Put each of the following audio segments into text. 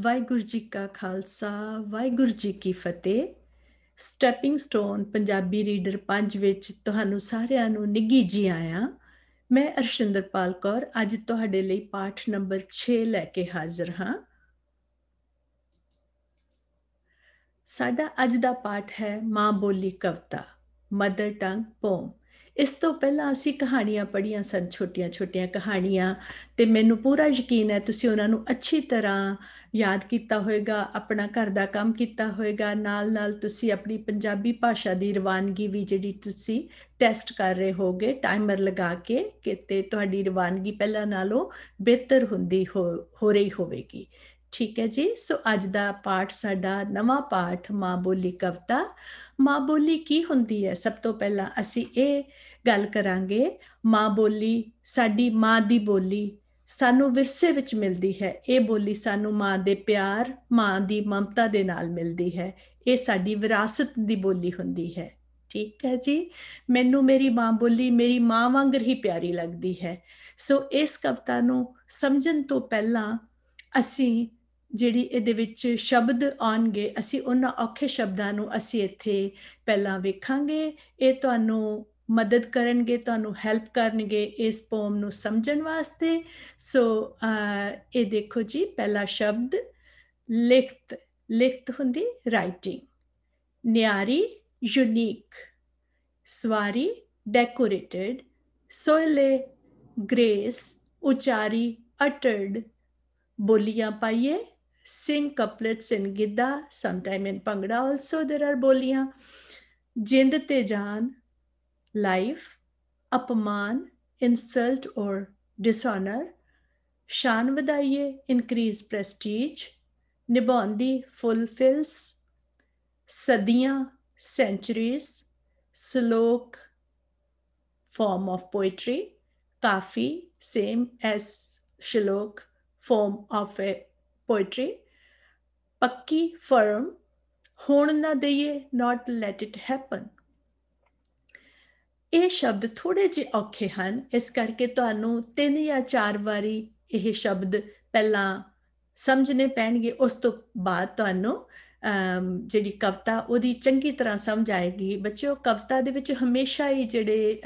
ਵਾਹਿਗੁਰੂ ਜੀ ਕਾ ਖਾਲਸਾ ਵਾਹਿਗੁਰੂ ਜੀ ਕੀ ਫਤਿਹ ਸਟੈਪਿੰਗ ਸਟੋਨ ਪੰਜਾਬੀ ਰੀਡਰ 5 ਵਿੱਚ ਤੁਹਾਨੂੰ ਸਾਰਿਆਂ ਨੂੰ ਨਿੱਗੀ ਜੀ ਆਇਆਂ ਮੈਂ ਅਰਸ਼ਿੰਦਰਪਾਲ ਕੌਰ ਅੱਜ ਤੁਹਾਡੇ ਲਈ ਪਾਠ ਨੰਬਰ 6 ਲੈ ਕੇ ਹਾਜ਼ਰ ਹਾਂ ਸਾਡਾ ਅੱਜ ਦਾ ਪਾਠ ਹੈ ਮਾਂ ਬੋਲੀ ਕਵਿਤਾ ਮਦਰ ਟੰਗ ਪੋਮ ਇਸ ਤੋਂ ਪਹਿਲਾਂ ਅਸੀਂ ਕਹਾਣੀਆਂ ਪੜ੍ਹੀਆਂ ਸਨ ਛੋਟੀਆਂ-ਛੋਟੀਆਂ ਕਹਾਣੀਆਂ ਤੇ ਮੈਨੂੰ ਪੂਰਾ ਯਕੀਨ ਹੈ ਤੁਸੀਂ ਉਹਨਾਂ ਨੂੰ ਅੱਛੀ ਤਰ੍ਹਾਂ ਯਾਦ ਕੀਤਾ ਹੋਵੇਗਾ ਆਪਣਾ ਘਰ ਦਾ ਕੰਮ ਕੀਤਾ ਹੋਵੇਗਾ ਨਾਲ-ਨਾਲ ਤੁਸੀਂ ਆਪਣੀ ਪੰਜਾਬੀ ਭਾਸ਼ਾ ਦੀ ਰਵਾਨਗੀ ਵੀ ਜਿਹੜੀ ਤੁਸੀਂ ਟੈਸਟ ਕਰ ਰਹੇ ਹੋਗੇ ਟਾਈਮਰ ਲਗਾ ਕੇ ਕਿਤੇ ਤੁਹਾਡੀ ਰਵਾਨਗੀ ਪਹਿਲਾਂ ਨਾਲੋਂ ਬਿਹਤਰ ਹੁੰਦੀ ਹੋ ਰਹੀ ਹੋਵੇਗੀ ਠੀਕ ਹੈ ਜੀ ਸੋ ਅੱਜ ਦਾ ਪਾਠ ਸਾਡਾ ਨਵਾਂ ਪਾਠ ਮਾਂ ਬੋਲੀ ਕਵਤਾ ਮਾਂ ਬੋਲੀ ਕੀ ਹੁੰਦੀ ਹੈ ਸਭ ਤੋਂ ਪਹਿਲਾਂ ਅਸੀਂ ਇਹ ਗੱਲ ਕਰਾਂਗੇ ਮਾਂ ਬੋਲੀ ਸਾਡੀ ਮਾਂ ਦੀ ਬੋਲੀ ਸਾਨੂੰ ਵਿਰਸੇ ਵਿੱਚ ਮਿਲਦੀ ਹੈ ਇਹ ਬੋਲੀ ਸਾਨੂੰ ਮਾਂ ਦੇ ਪਿਆਰ ਮਾਂ ਦੀ ਮਮਤਾ ਦੇ ਨਾਲ ਮਿਲਦੀ ਹੈ ਇਹ ਸਾਡੀ ਵਿਰਾਸਤ ਦੀ ਬੋਲੀ ਹੁੰਦੀ ਹੈ ਠੀਕ ਹੈ ਜੀ ਮੈਨੂੰ ਮੇਰੀ ਮਾਂ ਬੋਲੀ ਮੇਰੀ ਮਾਂ ਵਾਂਗ ਹੀ ਪਿਆਰੀ ਲੱਗਦੀ ਹੈ ਸੋ ਇਸ ਕਵਤਾ ਨੂੰ ਸਮਝਣ ਤੋਂ ਪਹਿਲਾਂ ਅਸੀਂ ਜਿਹੜੀ ਇਹਦੇ ਵਿੱਚ ਸ਼ਬਦ ਆਣਗੇ ਅਸੀਂ ਉਹਨਾਂ ਔਖੇ ਸ਼ਬਦਾਂ ਨੂੰ ਅਸੀਂ ਇੱਥੇ ਪਹਿਲਾਂ ਵੇਖਾਂਗੇ ਇਹ ਤੁਹਾਨੂੰ ਮਦਦ ਕਰਨਗੇ ਤੁਹਾਨੂੰ ਹੈਲਪ ਕਰਨਗੇ ਇਸ ਪੋਮ ਨੂੰ ਸਮਝਣ ਵਾਸਤੇ ਸੋ ਇਹ ਦੇਖੋ ਜੀ ਪਹਿਲਾ ਸ਼ਬਦ ਲਿਖਤ ਲਿਖਤ ਹੁੰਦੀ ਰਾਈਟਿੰਗ ਨਿਆਰੀ ਯੂਨੀਕ ਸਵਾਰੀ ਡੈਕੋਰੇਟਡ ਸੋਇਲੇ ਗ੍ਰੇਸ ਉਚਾਰੀ ਅਟਰਡ ਬੋਲੀਆਂ ਪਾਈਏ sing couplets in Gidda, sometime in pangda also there are boliyan. Jind te jaan, life, apman insult or dishonor shaan vadaiye increase prestige ਨਿਭਾਉਂਦੀ fulfills sadiyan centuries ਸ਼ਲੋਕ form of poetry kafi same as shlok form of a poetry ਪੱਕੀ firm ਹੋਣ ਨਾ ਦਈਏ ਨਾਟ let it happen ਇਹ ਸ਼ਬਦ ਥੋੜੇ ਜਿ ਔਖੇ ਹਨ ਇਸ ਕਰਕੇ ਤੁਹਾਨੂੰ ਤਿੰਨ ਜਾਂ ਚਾਰ ਵਾਰੀ ਇਹ ਸ਼ਬਦ ਪਹਿਲਾਂ ਸਮਝਨੇ ਪੈਣਗੇ ਉਸ ਤੋਂ ਬਾਅਦ ਤੁਹਾਨੂੰ ਜਿਹੜੀ ਕਵਤਾ ਉਹਦੀ ਚੰਗੀ ਤਰ੍ਹਾਂ ਸਮਝ ਆਏਗੀ ਬੱਚਿਓ ਕਵਤਾ ਦੇ ਵਿੱਚ ਹਮੇਸ਼ਾ ਹੀ ਜਿਹੜੇ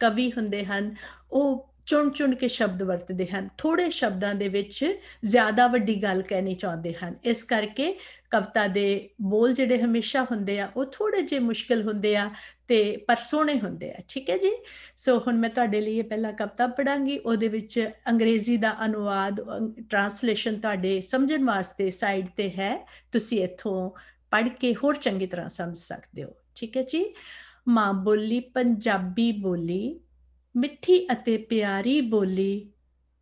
ਕਵੀ ਹੁੰਦੇ ਹਨ ਉਹ ਚੁਣ-ਚੁਣ ਕੇ ਸ਼ਬਦ ਵਰਤਦੇ ਹਨ ਥੋੜੇ ਸ਼ਬਦਾਂ ਦੇ ਵਿੱਚ ਜ਼ਿਆਦਾ ਵੱਡੀ ਗੱਲ ਕਹਿਣੀ ਚਾਹੁੰਦੇ ਹਨ ਇਸ ਕਰਕੇ ਕਵਿਤਾ ਦੇ ਬੋਲ ਜਿਹੜੇ ਹਮੇਸ਼ਾ ਹੁੰਦੇ ਆ ਉਹ ਥੋੜੇ ਜੇ ਮੁਸ਼ਕਲ ਹੁੰਦੇ ਆ ਤੇ ਪਰ ਸੋਹਣੇ ਹੁੰਦੇ ਆ ਠੀਕ ਹੈ ਜੀ ਸੋ ਹੁਣ ਮੈਂ ਤੁਹਾਡੇ ਲਈ ਇਹ ਪਹਿਲਾ ਕਵਿਤਾ ਪੜਾਂਗੀ ਉਹਦੇ ਵਿੱਚ ਅੰਗਰੇਜ਼ੀ ਦਾ ਅਨੁਵਾਦ ਟ੍ਰਾਂਸਲੇਸ਼ਨ ਤੁਹਾਡੇ ਸਮਝਣ ਵਾਸਤੇ ਸਾਈਡ ਤੇ ਹੈ ਤੁਸੀਂ ਇੱਥੋਂ ਪੜ ਕੇ ਹੋਰ ਚੰਗੀ ਤਰ੍ਹਾਂ ਸਮਝ ਸਕਦੇ ਹੋ ਠੀਕ ਹੈ ਜੀ ਮਾਂ ਬੋਲੀ ਪੰਜਾਬੀ ਬੋਲੀ ਮਿੱਠੀ ਅਤੇ ਪਿਆਰੀ ਬੋਲੀ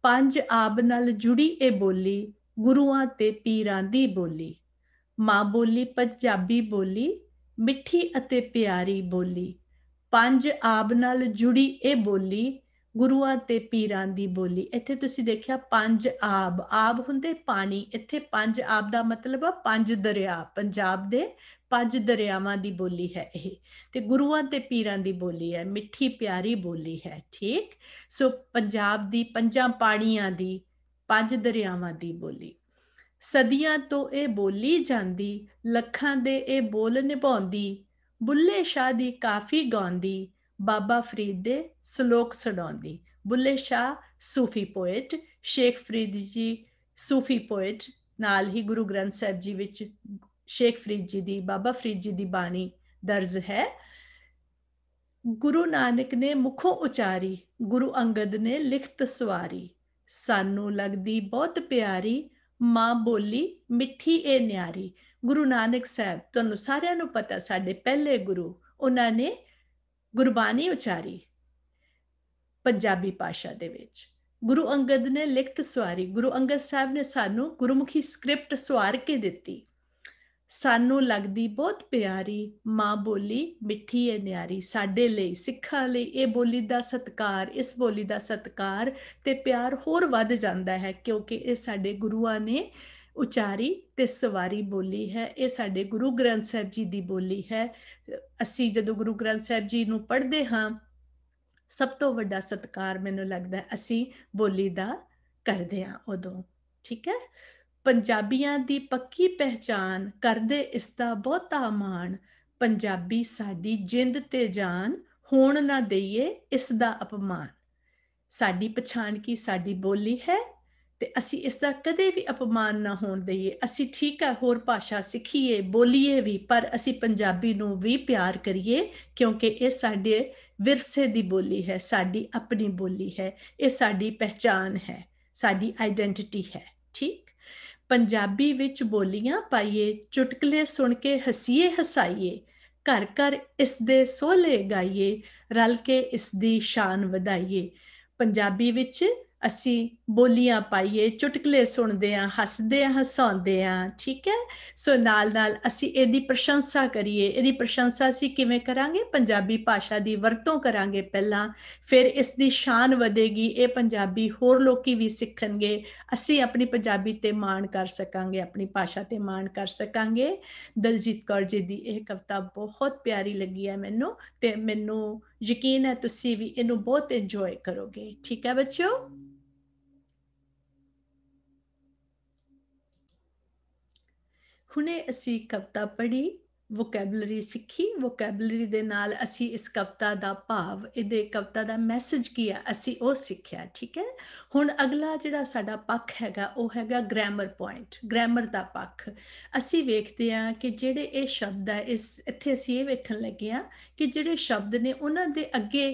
ਪੰਜ ਆਬ ਨਾਲ ਜੁੜੀ ਇਹ ਬੋਲੀ ਗੁਰੂਆਂ ਤੇ ਪੀਰਾਂ ਦੀ ਬੋਲੀ ਮਾਂ ਬੋਲੀ ਪੰਜਾਬੀ ਬੋਲੀ ਮਿੱਠੀ ਅਤੇ ਪਿਆਰੀ ਬੋਲੀ ਪੰਜ ਆਬ ਨਾਲ ਜੁੜੀ ਇਹ ਬੋਲੀ ਗੁਰੂਆਂ ਤੇ ਪੀਰਾਂ ਦੀ ਬੋਲੀ ਇੱਥੇ ਤੁਸੀਂ ਦੇਖਿਆ ਪੰਜ ਆਬ ਆਬ ਹੁੰਦੇ ਪਾਣੀ ਇੱਥੇ ਪੰਜ ਆਬ ਦਾ ਮਤਲਬ ਆ ਪੰਜ ਦਰਿਆ ਪੰਜਾਬ ਦੇ ਪੰਜ ਦਰਿਆਵਾਂ ਦੀ ਬੋਲੀ ਹੈ ਇਹ ਤੇ ਗੁਰੂਆਂ ਤੇ ਪੀਰਾਂ ਦੀ ਬੋਲੀ ਹੈ ਮਿੱਠੀ ਪਿਆਰੀ ਬੋਲੀ ਹੈ ਠੀਕ ਸੋ ਪੰਜਾਬ ਦੀ ਪੰਜਾਂ ਪਾਣੀਆਂ ਦੀ ਪੰਜ ਦਰਿਆਵਾਂ ਦੀ ਬੋਲੀ ਸਦੀਆਂ ਤੋਂ ਇਹ ਬੋਲੀ ਜਾਂਦੀ ਲੱਖਾਂ ਦੇ ਇਹ ਬੋਲ ਨਿਭਾਉਂਦੀ ਬੁੱਲੇ ਸ਼ਾਹ ਦੀ ਕਾਫੀ ਗਾਉਂਦੀ ਬਾਬਾ ਫਰੀਦ ਦੇ ਸ਼ਲੋਕ ਸੁਣਾਉਂਦੀ ਬੁੱਲੇ ਸ਼ਾ ਸੂਫੀ ਪੋਇਟ ਸ਼ੇਖ ਫਰੀਦ ਜੀ ਸੂਫੀ ਪੋਇਟ ਨਾਲ ਹੀ ਗੁਰੂ ਗ੍ਰੰਥ ਸਾਹਿਬ ਜੀ ਵਿੱਚ ਸ਼ੇਖ ਫਰੀਦ ਜੀ ਦੀ ਬਾਬਾ ਫਰੀਦ ਜੀ ਦੀ ਬਾਣੀ ਦਰਜ ਹੈ ਗੁਰੂ ਨਾਨਕ ਨੇ ਮੁਖੋਂ ਉਚਾਰੀ ਗੁਰੂ ਅੰਗਦ ਨੇ ਲਿਖਤ ਸਵਾਰੀ ਸਾਨੂੰ ਲੱਗਦੀ ਬਹੁਤ ਪਿਆਰੀ ਮਾਂ ਬੋਲੀ ਮਿੱਠੀ ਏ ਨਿਆਰੀ ਗੁਰੂ ਨਾਨਕ ਸਾਹਿਬ ਤੁਹਾਨੂੰ ਸਾਰਿਆਂ ਨੂੰ ਪਤਾ ਸਾਡੇ ਪਹਿਲੇ ਗੁਰੂ ਉਹਨਾਂ ਨੇ ਗੁਰਬਾਣੀ ਉਚਾਰੀ ਪੰਜਾਬੀ ਭਾਸ਼ਾ ਦੇ ਵਿੱਚ ਗੁਰੂ ਅੰਗਦ ਨੇ ਲਿਖਤ ਸਵਾਰੀ ਗੁਰੂ ਅੰਗਦ ਸਾਹਿਬ ਨੇ ਸਾਨੂੰ ਗੁਰਮੁਖੀ ਸਕ੍ਰਿਪਟ ਸਵਾਰ ਕੇ ਦਿੱਤੀ ਸਾਨੂੰ ਲੱਗਦੀ ਬਹੁਤ ਪਿਆਰੀ ਮਾਂ ਬੋਲੀ ਮਿੱਠੀ ਏ ਨਿਆਰੀ ਸਾਡੇ ਲਈ ਸਿੱਖਾਂ ਲਈ ਇਹ ਬੋਲੀ ਦਾ ਸਤਕਾਰ ਇਸ ਬੋਲੀ ਦਾ ਸਤਕਾਰ ਤੇ ਪਿਆਰ ਹੋਰ ਵੱਧ ਜਾਂਦਾ ਹੈ ਕਿਉਂਕਿ ਇਹ ਸਾਡੇ ਗੁਰੂਆਂ ਨੇ ਉਚਾਰੀ ਤੇ ਸਵਾਰੀ ਬੋਲੀ ਹੈ ਇਹ ਸਾਡੇ ਗੁਰੂ ਗ੍ਰੰਥ ਸਾਹਿਬ ਜੀ ਦੀ ਬੋਲੀ ਹੈ ਅਸੀਂ ਜਦੋਂ ਗੁਰੂ ਗ੍ਰੰਥ ਸਾਹਿਬ ਜੀ ਨੂੰ ਪੜ੍ਹਦੇ ਹਾਂ ਸਭ ਤੋਂ ਵੱਡਾ ਸਤਕਾਰ ਮੈਨੂੰ ਲੱਗਦਾ ਅਸੀਂ ਬੋਲੀ ਦਾ ਕਰਦੇ ਹਾਂ ਉਦੋਂ ਠੀਕ ਹੈ ਪੰਜਾਬੀਆਂ ਦੀ ਪੱਕੀ ਪਹਿਚਾਨ ਕਰਦੇ ਇਸ ਦਾ ਬਹੁਤਾ ਮਾਣ ਪੰਜਾਬੀ ਸਾਡੀ ਜਿੰਦ ਤੇ ਜਾਨ ਹੋਣ ਨਾ ਦਈਏ ਇਸ ਦਾ ਅਪਮਾਨ ਸਾਡੀ ਪਛਾਣ ਕੀ ਸਾਡੀ ਬੋਲੀ ਹੈ ਤੇ ਅਸੀਂ ਇਸ ਦਾ ਕਦੇ ਵੀ ਅਪਮਾਨ ਨਾ ਹੋਣ ਦਈਏ ਅਸੀਂ ਠੀਕ ਹੈ ਹੋਰ ਭਾਸ਼ਾ ਸਿੱਖੀਏ ਬੋਲੀਏ ਵੀ ਪਰ ਅਸੀਂ ਪੰਜਾਬੀ ਨੂੰ ਵੀ ਪਿਆਰ ਕਰੀਏ ਕਿਉਂਕਿ ਇਹ ਸਾਡੇ ਵਿਰਸੇ ਦੀ ਬੋਲੀ ਹੈ ਸਾਡੀ ਆਪਣੀ ਬੋਲੀ ਹੈ ਇਹ ਸਾਡੀ ਪਹਿਚਾਨ ਹੈ ਸਾਡੀ ਆਇਡੈਂਟੀਟੀ ਹੈ ਠੀਕ ਪੰਜਾਬੀ ਵਿੱਚ ਬੋਲੀਆਂ ਪਾਈਏ ਚੁਟਕਲੇ ਸੁਣ ਕੇ ਹਸੀਏ ਹਸਾਈਏ ਘਰ ਘਰ ਇਸ ਦੇ ਸੋਲੇ ਗਾਈਏ ਰਲ ਕੇ ਇਸ ਦੀ ਸ਼ਾਨ ਵਧਾਈਏ ਪੰਜਾਬੀ ਵਿੱਚ ਅਸੀਂ ਬੋਲੀਆਂ ਪਾਈਏ ਚੁਟਕਲੇ ਸੁਣਦੇ ਆ ਹੱਸਦੇ ਆ ਹਸਾਉਂਦੇ ਆ ਠੀਕ ਹੈ ਸੋ ਨਾਲ ਨਾਲ ਅਸੀਂ ਇਹਦੀ ਪ੍ਰਸ਼ੰਸਾ ਕਰੀਏ ਇਹਦੀ ਪ੍ਰਸ਼ੰਸਾ ਅਸੀਂ ਕਿਵੇਂ ਕਰਾਂਗੇ ਪੰਜਾਬੀ ਭਾਸ਼ਾ ਦੀ ਵਰਤੋਂ ਕਰਾਂਗੇ ਪਹਿਲਾਂ ਫਿਰ ਇਸ ਦੀ ਸ਼ਾਨ ਵਧੇਗੀ ਇਹ ਪੰਜਾਬੀ ਹੋਰ ਲੋਕੀ ਵੀ ਸਿੱਖਣਗੇ ਅਸੀਂ ਆਪਣੀ ਪੰਜਾਬੀ ਤੇ ਮਾਣ ਕਰ ਸਕਾਂਗੇ ਆਪਣੀ ਭਾਸ਼ਾ ਤੇ ਮਾਣ ਕਰ ਸਕਾਂਗੇ ਦਲਜੀਤ ਕੌਰ ਜੀ ਦੀ ਇਹ ਕਵਿਤਾ ਬਹੁਤ ਪਿਆਰੀ ਲੱਗੀ ਹੈ ਮੈਨੂੰ ਤੇ ਮੈਨੂੰ ਯਕੀਨ ਹੈ ਤੁਸੀਂ ਵੀ ਇਹਨੂੰ ਬਹੁਤ ਇੰਜੋਏ ਕਰੋਗੇ ਠੀਕ ਹੈ ਬੱਚਿਓ ਹੁਣੇ ਅਸੀਂ ਕਵਿਤਾ ਪੜ੍ਹੀ ਵੋਕੈਬਲਰੀ ਸਿੱਖੀ ਵੋਕੈਬਲਰੀ ਦੇ ਨਾਲ ਅਸੀਂ ਇਸ ਕਵਿਤਾ ਦਾ ਭਾਵ ਇਹਦੇ ਕਵਿਤਾ ਦਾ ਮੈਸੇਜ ਕੀ ਆ ਅਸੀਂ ਉਹ ਸਿੱਖਿਆ ਠੀਕ ਹੈ ਹੁਣ ਅਗਲਾ ਜਿਹੜਾ ਸਾਡਾ ਪੱਖ ਹੈਗਾ ਉਹ ਹੈਗਾ ਗ੍ਰਾਮਰ ਪੁਆਇੰਟ ਗ੍ਰਾਮਰ ਦਾ ਪੱਖ ਅਸੀਂ ਵੇਖਦੇ ਆ ਕਿ ਜਿਹੜੇ ਇਹ ਸ਼ਬਦ ਆ ਇਸ ਇੱਥੇ ਅਸੀਂ ਇਹ ਵੇਖਣ ਲੱਗੇ ਆ ਕਿ ਜਿਹੜੇ ਸ਼ਬਦ ਨੇ ਉਹਨਾਂ ਦੇ ਅੱਗੇ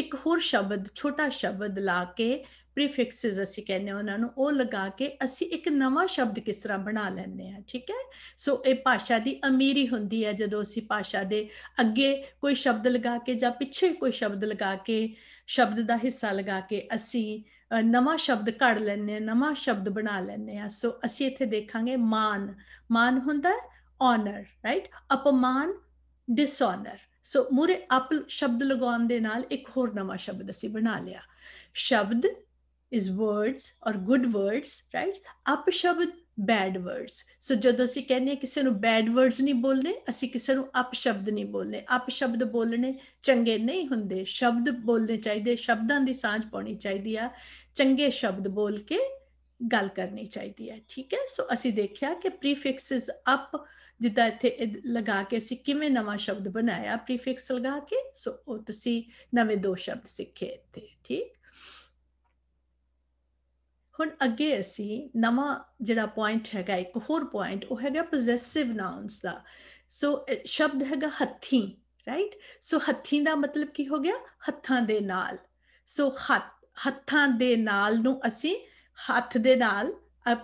ਇੱਕ ਹੋਰ ਸ਼ਬਦ ਛੋਟਾ ਸ਼ਬਦ ਲਾ ਕੇ ਪ੍ਰੀਫਿਕਸਸ ਅਸੀਂ ਕਹਿੰਦੇ ਉਹਨਾਂ ਨੂੰ ਉਹ ਲਗਾ ਕੇ ਅਸੀਂ ਇੱਕ ਨਵਾਂ ਸ਼ਬਦ ਕਿਸ ਤਰ੍ਹਾਂ ਬਣਾ ਲੈਂਦੇ ਆ ਠੀਕ ਹੈ ਸੋ ਇਹ ਭਾਸ਼ਾ ਦੀ ਅਮੀਰੀ ਹੁੰਦੀ ਹੈ ਜਦੋਂ ਅਸੀਂ ਭਾਸ਼ਾ ਦੇ ਅੱਗੇ ਕੋਈ ਸ਼ਬਦ ਲਗਾ ਕੇ ਜਾਂ ਪਿੱਛੇ ਕੋਈ ਸ਼ਬਦ ਲਗਾ ਕੇ ਸ਼ਬਦ ਦਾ ਹਿੱਸਾ ਲਗਾ ਕੇ ਅਸੀਂ ਨਵਾਂ ਸ਼ਬਦ ਘੜ ਲੈਂਦੇ ਆ ਨਵਾਂ ਸ਼ਬਦ ਬਣਾ ਲੈਂਦੇ ਆ ਸੋ ਅਸੀਂ ਇੱਥੇ ਦੇਖਾਂਗੇ ਮਾਨ ਮਾਨ ਹੁੰਦਾ ਆਨਰ ਰਾਈਟ ਅਪਮਾਨ ਡਿਸਆਨਰ ਸੋ ਮੂਰੇ ਅਪਲ ਸ਼ਬਦ ਲਗਾਉਣ ਦੇ ਨਾਲ ਇੱਕ ਹੋਰ ਨਵਾਂ ਸ਼ਬਦ ਅਸੀਂ ਬਣਾ ਲਿਆ ਸ਼ਬਦ is words or good words right ਅਪਸ਼ਬਦ ਬੈਡ ਵਰਡਸ ਸੋ ਜਦੋਂ ਅਸੀਂ ਕਹਿੰਦੇ ਕਿਸੇ ਨੂੰ ਬੈਡ ਵਰਡਸ ਨਹੀਂ ਬੋਲਨੇ ਅਸੀਂ ਕਿਸੇ ਨੂੰ ਅਪਸ਼ਬਦ ਨਹੀਂ ਬੋਲਨੇ ਅਪਸ਼ਬਦ ਬੋਲਣੇ ਚੰਗੇ ਨਹੀਂ ਹੁੰਦੇ ਸ਼ਬਦ ਬੋਲਨੇ ਚਾਹੀਦੇ ਸ਼ਬਦਾਂ ਦੀ ਸਾਂਝ ਪਾਉਣੀ ਚਾਹੀਦੀ ਆ ਚੰਗੇ ਸ਼ਬਦ ਬੋਲ ਕੇ ਗੱਲ ਕਰਨੀ ਚਾਹੀਦੀ ਹੈ ਠੀਕ ਹੈ ਸੋ ਅਸੀਂ ਦੇਖਿਆ ਕਿ ਪ੍ਰੀਫਿਕਸਸ ਅਪ ਜਿੱਦਾਂ ਇੱਥੇ ਲਗਾ ਕੇ ਅਸੀਂ ਕਿਵੇਂ ਨਵਾਂ ਸ਼ਬਦ ਬਣਾਇਆ ਪ੍ਰੀਫਿਕਸ ਲਗਾ ਕੇ ਸੋ ਉਹ ਤੁਸੀਂ ਨਵੇਂ ਦੋ ਸ਼ਬਦ ਸਿੱਖੇ ਇੱਥੇ ਠੀਕ ਹੁਣ ਅੱਗੇ ਅਸੀਂ ਨਵਾਂ ਜਿਹੜਾ ਪੁਆਇੰਟ ਹੈਗਾ ਇੱਕ ਹੋਰ ਪੁਆਇੰਟ ਉਹ ਹੈਗਾ ਪੋਜੈਸਿਵ ਨਾਉਨਸ ਦਾ ਸੋ ਸ਼ਬਦ ਹੈਗਾ ਹੱਥੀ ਰਾਈਟ ਸੋ ਹੱਥੀ ਦਾ ਮਤਲਬ ਕੀ ਹੋ ਗਿਆ ਹੱਥਾਂ ਦੇ ਨਾਲ ਸੋ ਹੱਥ ਹੱਥਾਂ ਦੇ ਨਾਲ ਨੂੰ ਅਸੀਂ ਹੱਥ ਦੇ ਨਾਲ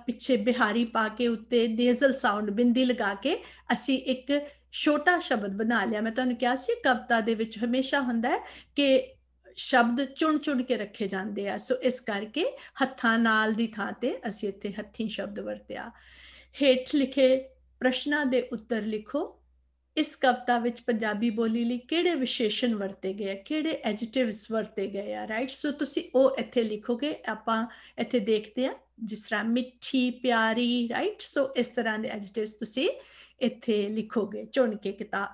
ਪਿੱਛੇ ਬਿਹਾਰੀ ਪਾ ਕੇ ਉੱਤੇ ਨੇਜ਼ਲ ਸਾਊਂਡ ਬਿੰਦੀ ਲਗਾ ਕੇ ਅਸੀਂ ਇੱਕ ਛੋਟਾ ਸ਼ਬਦ ਬਣਾ ਲਿਆ ਮੈਂ ਤੁਹਾਨੂੰ ਕਿਹਾ ਸੀ ਕਵਤਾ ਦੇ ਵਿੱਚ ਹਮੇਸ਼ਾ ਹੁੰਦਾ ਹੈ ਕਿ ਸ਼ਬਦ ਚੁਣ ਚੁਣ ਕੇ ਰੱਖੇ ਜਾਂਦੇ ਆ ਸੋ ਇਸ ਕਰਕੇ ਹੱਥਾਂ ਨਾਲ ਦੀ ਥਾਂ ਤੇ ਅਸੀਂ ਇੱਥੇ ਹੱਥੀ ਸ਼ਬਦ ਵਰਤਿਆ ਹੇਠ ਲਿਖੇ ਪ੍ਰਸ਼ਨਾਂ ਦੇ ਉੱਤਰ ਲਿਖੋ ਇਸ ਕਵਿਤਾ ਵਿੱਚ ਪੰਜਾਬੀ ਬੋਲੀ ਲਈ ਕਿਹੜੇ ਵਿਸ਼ੇਸ਼ਣ ਵਰਤੇ ਗਏ ਆ ਕਿਹੜੇ ਐਡਜੈਕਟਿਵਸ ਵਰਤੇ ਗਏ ਆ ਰਾਈਟ ਸੋ ਤੁਸੀਂ ਉਹ ਇੱਥੇ ਲਿਖੋਗੇ ਆਪਾਂ ਇੱਥੇ ਦੇਖਦੇ ਆ ਜਿਸ ਤਰ੍ਹਾਂ ਮਿੱਠੀ ਪਿਆਰੀ ਰਾਈਟ ਸੋ ਇਸ ਤਰ੍ਹਾਂ ਦੇ ਐਡਜੈਕਟਿਵਸ ਤੁਸੀਂ ਇੱਥੇ ਲਿਖੋਗੇ ਚੁਣ ਕੇ ਕਿਤਾ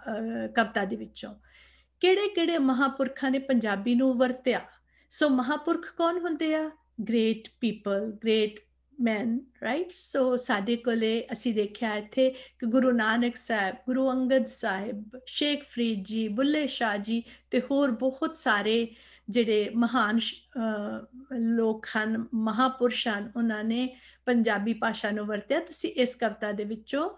ਕਵਿਤਾ ਦੇ ਵਿੱਚੋਂ ਕਿਹੜੇ-ਕਿਹੜੇ ਮਹਾਪੁਰਖਾਂ ਨੇ ਪੰਜਾਬੀ ਨੂੰ ਵਰਤਿਆ ਸੋ ਮਹਾਪੁਰਖ ਕੌਣ ਹੁੰਦੇ ਆ great people great men right so ਸਾਡੇ ਕੋਲੇ ਅਸੀਂ ਦੇਖਿਆ ਇੱਥੇ ਕਿ ਗੁਰੂ ਨਾਨਕ ਸਾਹਿਬ ਗੁਰੂ ਅੰਗਦ ਸਾਹਿਬ ਸ਼ੇਖ ਫਰੀਦ ਜੀ ਬੁੱਲੇ ਸ਼ਾਹ ਜੀ ਤੇ ਹੋਰ ਬਹੁਤ ਸਾਰੇ ਜਿਹੜੇ ਮਹਾਨ ਲੋਕ ਹਨ ਮਹਾਪੁਰਸ਼ ਹਨ ਉਹਨਾਂ ਨੇ ਪੰਜਾਬੀ ਭਾਸ਼ਾ ਨੂੰ ਵਰਤਿਆ ਤੁਸੀਂ ਇਸ ਕਵਿਤਾ ਦੇ ਵਿੱਚੋਂ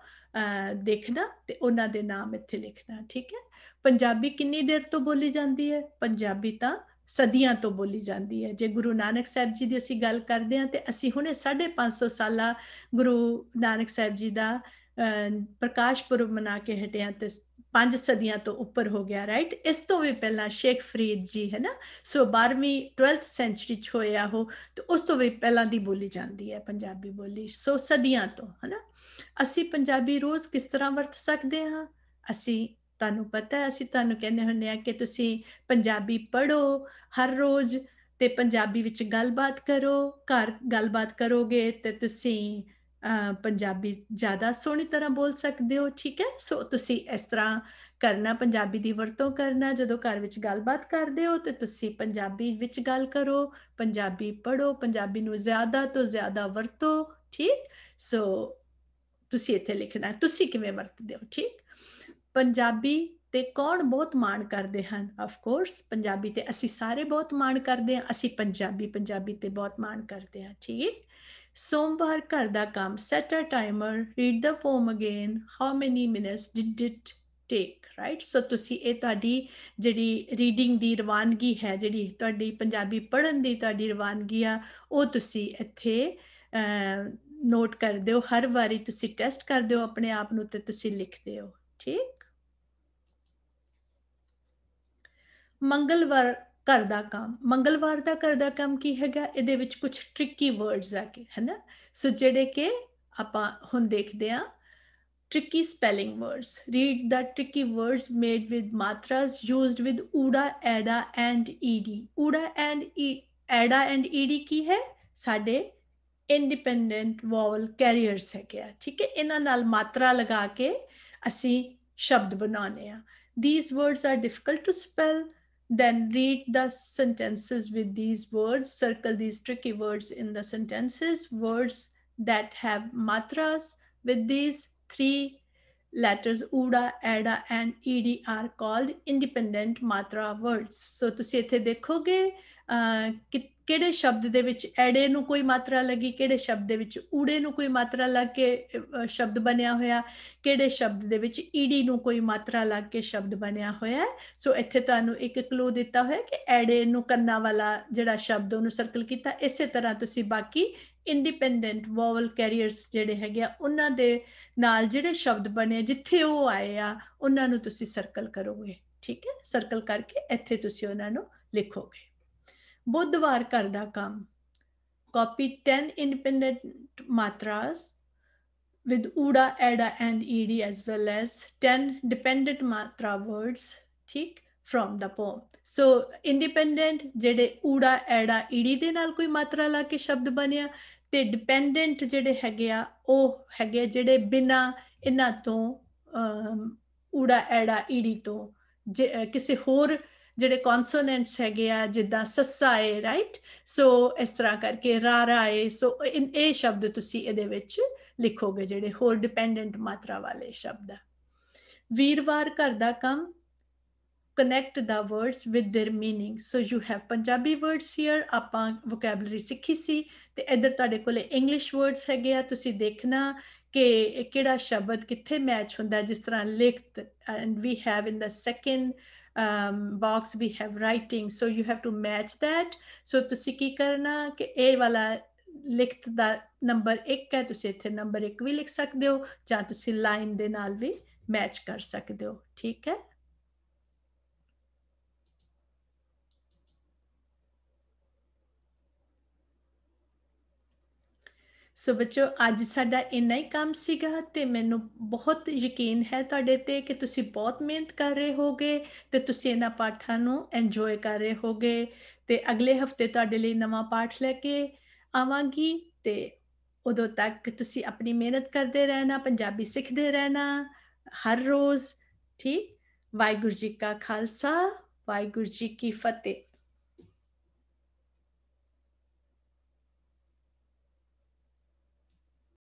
ਦੇਖਣਾ ਤੇ ਉਹਨਾਂ ਦੇ ਨਾਮ ਇੱਥੇ ਲਿਖਣਾ ਠੀਕ ਹੈ ਪੰਜਾਬੀ ਕਿੰਨੀ ਦੇਰ ਤੋਂ ਬੋਲੀ ਜਾਂਦੀ ਹੈ ਪੰਜਾਬੀ ਤਾਂ ਸਦੀਆਂ ਤੋਂ ਬੋਲੀ ਜਾਂਦੀ ਹੈ ਜੇ ਗੁਰੂ ਨਾਨਕ ਸਾਹਿਬ ਜੀ ਦੀ ਅਸੀਂ ਗੱਲ ਕਰਦੇ ਹਾਂ ਤੇ ਅਸੀਂ ਹੁਣੇ 550 ਸਾਲਾ ਗੁਰੂ ਨਾਨਕ ਸਾਹਿਬ ਜੀ ਦਾ ਪ੍ਰਕਾਸ਼ ਪੁਰਬ ਮਨਾ ਕੇ ਹਟਿਆ ਤੇ ਪੰਜ ਸਦੀਆਂ ਤੋਂ ਉੱਪਰ ਹੋ ਗਿਆ ਰਾਈਟ ਇਸ ਤੋਂ ਵੀ ਪਹਿਲਾਂ ਸ਼ੇਖ ਫਰੀਦ ਜੀ ਹੈ ਨਾ ਸੋ 12ਵੀਂ 12th ਸੈਂਚਰੀ ਚ ਹੋਇਆ ਹੋ ਤੇ ਉਸ ਤੋਂ ਵੀ ਪਹਿਲਾਂ ਦੀ ਬੋਲੀ ਜਾਂਦੀ ਹੈ ਪੰਜਾਬੀ ਬੋਲੀ ਸੋ ਸਦੀਆਂ ਤੋਂ ਹੈ ਨਾ ਅਸੀਂ ਪੰਜਾਬੀ ਰੋਜ਼ ਕਿਸ ਤਰ੍ਹਾਂ ਵਰਤ ਸਕਦੇ ਹਾਂ ਅਸੀਂ ਤੁਹਾਨੂੰ ਪਤਾ ਹੈ ਅਸੀਂ ਤੁਹਾਨੂੰ ਕਹਿੰਦੇ ਹੁੰਦੇ ਆ ਕਿ ਤੁਸੀਂ ਪੰਜਾਬੀ ਪੜੋ ਹਰ ਰੋਜ਼ ਤੇ ਪੰਜਾਬੀ ਵਿੱਚ ਗੱਲਬਾਤ ਕਰੋ ਘਰ ਗੱਲਬਾਤ ਕਰੋਗੇ ਤੇ ਤੁਸੀਂ ਪੰਜਾਬੀ ਜ਼ਿਆਦਾ ਸੋਹਣੀ ਤਰ੍ਹਾਂ ਬੋਲ ਸਕਦੇ ਹੋ ਠੀਕ ਹੈ ਸੋ ਤੁਸੀਂ ਇਸ ਤਰ੍ਹਾਂ ਕਰਨਾ ਪੰਜਾਬੀ ਦੀ ਵਰਤੋਂ ਕਰਨਾ ਜਦੋਂ ਘਰ ਵਿੱਚ ਗੱਲਬਾਤ ਕਰਦੇ ਹੋ ਤੇ ਤੁਸੀਂ ਪੰਜਾਬੀ ਵਿੱਚ ਗੱਲ ਕਰੋ ਪੰਜਾਬੀ ਪੜੋ ਪੰਜਾਬੀ ਨੂੰ ਜ਼ਿਆਦਾ ਤੋਂ ਜ਼ਿਆਦਾ ਵਰਤੋ ਠੀਕ ਸੋ ਤੁਸੀਂ ਇੱਥੇ ਲਿਖਣਾ ਤੁਸੀਂ ਕਿਵੇਂ ਵਰਤਦੇ ਹੋ ਠੀਕ ਪੰਜਾਬੀ ਤੇ ਕੌਣ ਬਹੁਤ ਮਾਣ ਕਰਦੇ ਹਨ ਆਫ ਕੋਰਸ ਪੰਜਾਬੀ ਤੇ ਅਸੀਂ ਸਾਰੇ ਬਹੁਤ ਮਾਣ ਕਰਦੇ ਹਾਂ ਅਸੀਂ ਪੰਜਾਬੀ ਪੰਜਾਬੀ ਤੇ ਬਹੁਤ ਮਾਣ ਕਰਦੇ ਹਾਂ ਠੀਕ ਸੋਮਵਾਰ ਘਰ ਦਾ ਕੰਮ set a timer read the poem again how many minutes did it take right so ਤੁਸੀਂ ਇਹ ਤੁਹਾਡੀ ਜਿਹੜੀ ਰੀਡਿੰਗ ਦੀ ਰਵਾਨਗੀ ਹੈ ਜਿਹੜੀ ਤੁਹਾਡੀ ਪੰਜਾਬੀ ਪੜਨ ਦੀ ਤੁਹਾਡੀ ਰਵਾਨਗੀ ਆ ਉਹ ਤੁਸੀਂ ਇੱਥੇ ਨੋਟ ਕਰਦੇ ਹੋ ਹਰ ਵਾਰੀ ਤੁਸੀਂ ਟੈਸਟ ਕਰਦੇ ਹੋ ਆਪਣੇ ਆਪ ਨੂੰ ਤੇ ਤੁਸੀਂ ਲਿਖਦੇ ਹੋ ਠੀਕ ਮੰਗਲਵਾਰ ਘਰ ਦਾ ਕੰਮ ਮੰਗਲਵਾਰ ਦਾ ਘਰ ਦਾ ਕੰਮ ਕੀ ਹੈਗਾ ਇਹਦੇ ਵਿੱਚ ਕੁਝ ਟ੍ਰਿਕੀ ਵਰਡਸ ਆ ਕੇ ਹੈਨਾ ਸੋ ਜਿਹੜੇ ਕਿ ਆਪਾਂ ਹੁਣ ਦੇਖਦੇ ਆ tricky spelling words read the tricky words made with ਮਾਤਰਾਸ ਯੂਜ਼ਡ ਵਿਦ ਊੜਾ ਐੜਾ ਐਂਡ ਈਡੀ ਊੜਾ ਐਂਡ ਐੜਾ ਐਂਡ ਈਡੀ ਕੀ ਹੈ ਸਾਡੇ ਇੰਡੀਪੈਂਡੈਂਟ ਵੋਵਲ ਕੈਰੀਅਰਸ ਹੈ ਕਿ ਠੀਕ ਹੈ ਇਹਨਾਂ ਨਾਲ ਮਾਤਰਾ ਲਗਾ ਕੇ ਅਸੀਂ ਸ਼ਬਦ ਬਣਾਉਨੇ ਆ these words are difficult to spell then read the sentences with these words, circle these tricky words in the sentences, words that have matras with these three letters UDA, ADA and ED are called independent matra words. So ਤੁਸੀਂ ਇੱਥੇ ਦੇਖੋਗੇ ਕਿਹੜੇ ਸ਼ਬਦ ਦੇ ਵਿੱਚ ਐੜੇ ਨੂੰ ਕੋਈ ਮਾਤਰਾ ਲੱਗੀ ਕਿਹੜੇ ਸ਼ਬਦ ਦੇ ਵਿੱਚ ਊੜੇ ਨੂੰ ਕੋਈ ਮਾਤਰਾ ਲੱਗ ਕੇ ਸ਼ਬਦ ਬਣਿਆ ਹੋਇਆ ਕਿਹੜੇ ਸ਼ਬਦ ਦੇ ਵਿੱਚ ਈੜੀ ਨੂੰ ਕੋਈ ਮਾਤਰਾ ਲੱਗ ਕੇ ਸ਼ਬਦ ਬਣਿਆ ਹੋਇਆ ਸੋ ਇੱਥੇ ਤੁਹਾਨੂੰ ਇੱਕ ਕਲੂ ਦਿੱਤਾ ਹੋਇਆ ਕਿ ਐੜੇ ਨੂੰ ਕੰਨਾ ਵਾਲਾ ਜਿਹੜਾ ਸ਼ਬਦ ਉਹਨੂੰ ਸਰਕਲ ਕੀਤਾ ਇਸੇ ਤਰ੍ਹਾਂ ਤੁਸੀਂ ਬਾਕੀ ਇੰਡੀਪੈਂਡੈਂਟ ਵੋਵਲ ਕੈਰੀਅਰਸ ਜਿਹੜੇ ਹੈਗੇ ਆ ਉਹਨਾਂ ਦੇ ਨਾਲ ਜਿਹੜੇ ਸ਼ਬਦ ਬਣੇ ਜਿੱਥੇ ਉਹ ਆਏ ਆ ਉਹਨਾਂ ਨੂੰ ਤੁਸੀਂ ਸਰਕਲ ਕਰੋਗੇ ਠੀਕ ਹੈ ਸਰਕਲ ਕਰਕੇ ਇੱਥੇ ਤੁਸੀਂ ਉਹਨਾਂ ਨੂੰ ਲਿਖੋਗੇ ਬੁੱਧਵਾਰ ਕਰਦਾ ਕੰਮ ਕਾਪੀ 10 ਇੰਡੀਪੈਂਡੈਂਟ ਮਾਤਰਾਸ ਵਿਦ ਊੜਾ ਐੜਾ ਐਂਡ ਈਡੀ ਐਸ ਵੈਲ ਐਸ 10 ਡਿਪੈਂਡੈਂਟ ਮਾਤਰਾ ਵਰਡਸ ਠੀਕ from the poem so independent ਜਿਹੜੇ ਊੜਾ ਐੜਾ ਈਡੀ ਦੇ ਨਾਲ ਕੋਈ ਮਾਤਰਾ ਲਾ ਕੇ ਸ਼ਬਦ ਬਣਿਆ ਤੇ ਡਿਪੈਂਡੈਂਟ ਜਿਹੜੇ ਹੈਗੇ ਆ ਉਹ ਹੈਗੇ ਜਿਹੜੇ ਬਿਨਾ ਇਹਨਾਂ ਤੋਂ ਊੜਾ ਐੜਾ ਈਡੀ ਤੋਂ ਕਿਸੇ ਹੋਰ ਜਿਹੜੇ ਕonsonants ਹੈਗੇ ਆ ਜਿੱਦਾਂ ਸੱਸਾ ਏ ਰਾਈਟ ਸੋ ਇਸ ਤਰ੍ਹਾਂ ਕਰਕੇ ਰਾ ਏ ਸੋ ਇਨ ਇਹ ਸ਼ਬਦ ਤੁਸੀਂ ਇਹਦੇ ਵਿੱਚ ਲਿਖੋਗੇ ਜਿਹੜੇ ਹੋਰ ਡਿਪੈਂਡੈਂਟ ਮਾਤਰਾ ਵਾਲੇ ਸ਼ਬਦ ਆ ਵੀਰਵਾਰ ਘਰ ਦਾ ਕੰਮ connect the words with their meaning so you have Punjabi words here ਆਪਾਂ ਵੋਕੈਬਲਰੀ ਸਿੱਖੀ ਸੀ ਤੇ ਇਧਰ ਤੁਹਾਡੇ ਕੋਲੇ ਇੰਗਲਿਸ਼ ਵਰਡਸ ਹੈਗੇ ਆ ਤੁਸੀਂ ਦੇਖਣਾ ਕਿ ਕਿਹੜਾ ਸ਼ਬਦ ਕਿੱਥੇ ਮੈਚ ਹੁੰਦਾ ਜਿਸ ਤਰ੍ਹਾਂ ਲਿਖਤ and we have in the second um, box we have writing so you have to match that so ਤੁਸੀਂ ਕੀ ਕਰਨਾ ਕਿ ਇਹ ਵਾਲਾ ਲਿਖਤ ਦਾ ਨੰਬਰ 1 ਹੈ ਤੁਸੀਂ ਇੱਥੇ ਨੰਬਰ 1 ਵੀ ਲਿਖ ਸਕਦੇ ਹੋ ਜਾਂ ਤੁਸੀਂ ਲਾਈਨ ਦੇ ਨਾਲ ਵੀ ਮੈਚ ਕਰ ਸਕਦੇ ਹੋ ਠੀਕ ਹੈ ਸੋ ਬੱਚੋ ਅੱਜ ਸਾਡਾ ਇੰਨਾ ਹੀ ਕੰਮ ਸੀਗਾ ਤੇ ਮੈਨੂੰ ਬਹੁਤ ਯਕੀਨ ਹੈ ਤੁਹਾਡੇ ਤੇ ਕਿ ਤੁਸੀਂ ਬਹੁਤ ਮਿਹਨਤ ਕਰ ਰਹੇ ਹੋਗੇ ਤੇ ਤੁਸੀਂ ਇਹਨਾਂ ਪਾਠਾਂ ਨੂੰ ਐਨਜੋਏ ਕਰ ਰਹੇ ਹੋਗੇ ਤੇ ਅਗਲੇ ਹਫਤੇ ਤੁਹਾਡੇ ਲਈ ਨਵਾਂ ਪਾਠ ਲੈ ਕੇ ਆਵਾਂਗੀ ਤੇ ਉਦੋਂ ਤੱਕ ਤੁਸੀਂ ਆਪਣੀ ਮਿਹਨਤ ਕਰਦੇ ਰਹਿਣਾ ਪੰਜਾਬੀ ਸਿੱਖਦੇ ਰਹਿਣਾ ਹਰ ਰੋਜ਼ ਠੀਕ ਵਾਹਿਗੁਰੂ ਜੀ ਕਾ ਖਾਲਸਾ ਵਾਹਿਗੁਰੂ ਜੀ ਕੀ ਫਤਿਹ